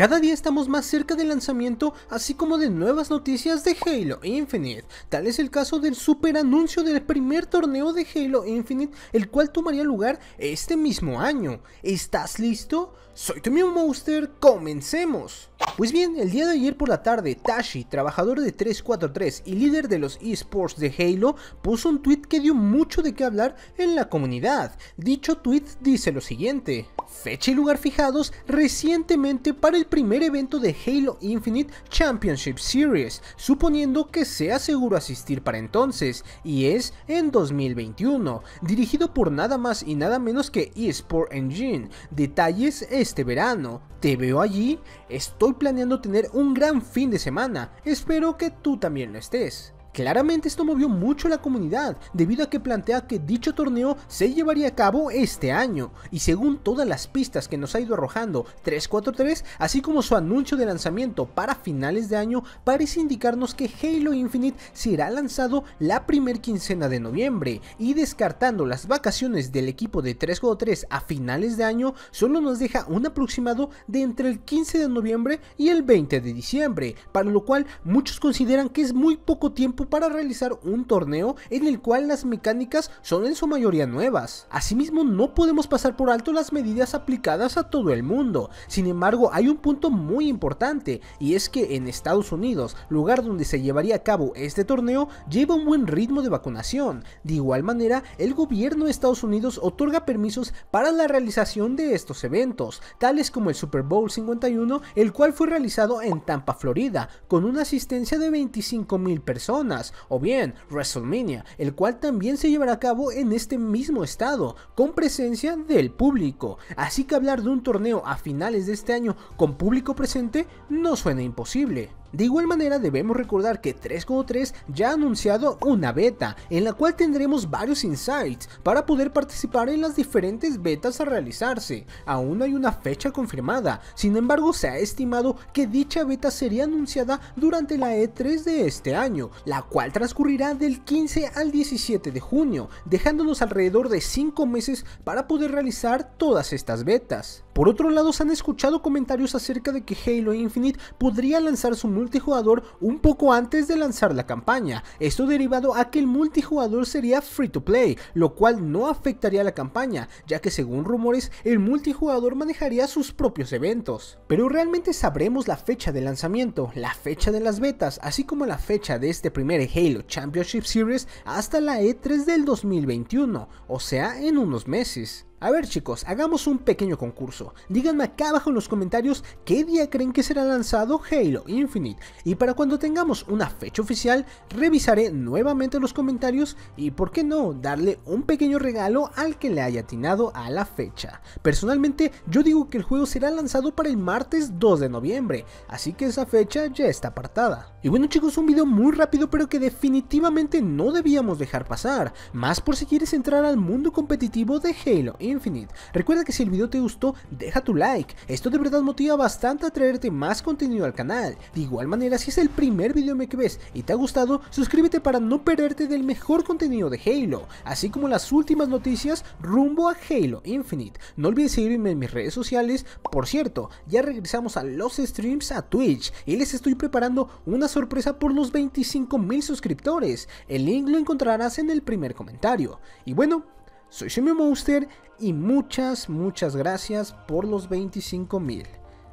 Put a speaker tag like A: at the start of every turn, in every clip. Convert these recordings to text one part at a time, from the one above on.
A: Cada día estamos más cerca del lanzamiento, así como de nuevas noticias de Halo Infinite. Tal es el caso del super anuncio del primer torneo de Halo Infinite, el cual tomaría lugar este mismo año. ¿Estás listo? Soy tu Monster, comencemos. Pues bien, el día de ayer por la tarde, Tashi, trabajador de 343 y líder de los esports de Halo, puso un tweet que dio mucho de qué hablar en la comunidad. Dicho tweet dice lo siguiente: Fecha y lugar fijados recientemente para el primer evento de Halo Infinite Championship Series, suponiendo que sea seguro asistir para entonces, y es en 2021, dirigido por nada más y nada menos que eSport Engine. Detalles este verano. Te veo allí, estoy planeando tener un gran fin de semana, espero que tú también lo estés. Claramente esto movió mucho a la comunidad, debido a que plantea que dicho torneo se llevaría a cabo este año, y según todas las pistas que nos ha ido arrojando 343, así como su anuncio de lanzamiento para finales de año, parece indicarnos que Halo Infinite será lanzado la primer quincena de noviembre, y descartando las vacaciones del equipo de 343 a finales de año, solo nos deja un aproximado de entre el 15 de noviembre y el 20 de diciembre, para lo cual muchos consideran que es muy poco tiempo para realizar un torneo en el cual las mecánicas son en su mayoría nuevas. Asimismo, no podemos pasar por alto las medidas aplicadas a todo el mundo. Sin embargo, hay un punto muy importante, y es que en Estados Unidos, lugar donde se llevaría a cabo este torneo, lleva un buen ritmo de vacunación. De igual manera, el gobierno de Estados Unidos otorga permisos para la realización de estos eventos, tales como el Super Bowl 51, el cual fue realizado en Tampa, Florida, con una asistencia de 25.000 personas o bien WrestleMania, el cual también se llevará a cabo en este mismo estado, con presencia del público. Así que hablar de un torneo a finales de este año con público presente no suena imposible. De igual manera debemos recordar que 3.3 ya ha anunciado una beta, en la cual tendremos varios insights para poder participar en las diferentes betas a realizarse. Aún no hay una fecha confirmada, sin embargo se ha estimado que dicha beta sería anunciada durante la E3 de este año, la cual transcurrirá del 15 al 17 de junio, dejándonos alrededor de 5 meses para poder realizar todas estas betas. Por otro lado se han escuchado comentarios acerca de que Halo Infinite podría lanzar su multijugador un poco antes de lanzar la campaña. Esto derivado a que el multijugador sería free to play, lo cual no afectaría la campaña, ya que según rumores el multijugador manejaría sus propios eventos. Pero realmente sabremos la fecha de lanzamiento, la fecha de las betas, así como la fecha de este primer Halo Championship Series hasta la E3 del 2021, o sea en unos meses. A ver chicos, hagamos un pequeño concurso. Díganme acá abajo en los comentarios qué día creen que será lanzado Halo Infinite. Y para cuando tengamos una fecha oficial, revisaré nuevamente los comentarios y por qué no, darle un pequeño regalo al que le haya atinado a la fecha. Personalmente, yo digo que el juego será lanzado para el martes 2 de noviembre, así que esa fecha ya está apartada. Y bueno chicos, un video muy rápido pero que definitivamente no debíamos dejar pasar, más por si quieres entrar al mundo competitivo de Halo Infinite Infinite. Recuerda que si el video te gustó, deja tu like, esto de verdad motiva bastante a traerte más contenido al canal. De igual manera, si es el primer video que ves y te ha gustado, suscríbete para no perderte del mejor contenido de Halo, así como las últimas noticias rumbo a Halo Infinite. No olvides seguirme en mis redes sociales, por cierto, ya regresamos a los streams a Twitch y les estoy preparando una sorpresa por los 25 mil suscriptores. El link lo encontrarás en el primer comentario. Y bueno, soy Simio Monster y muchas, muchas gracias por los 25 mil.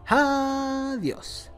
A: Adiós.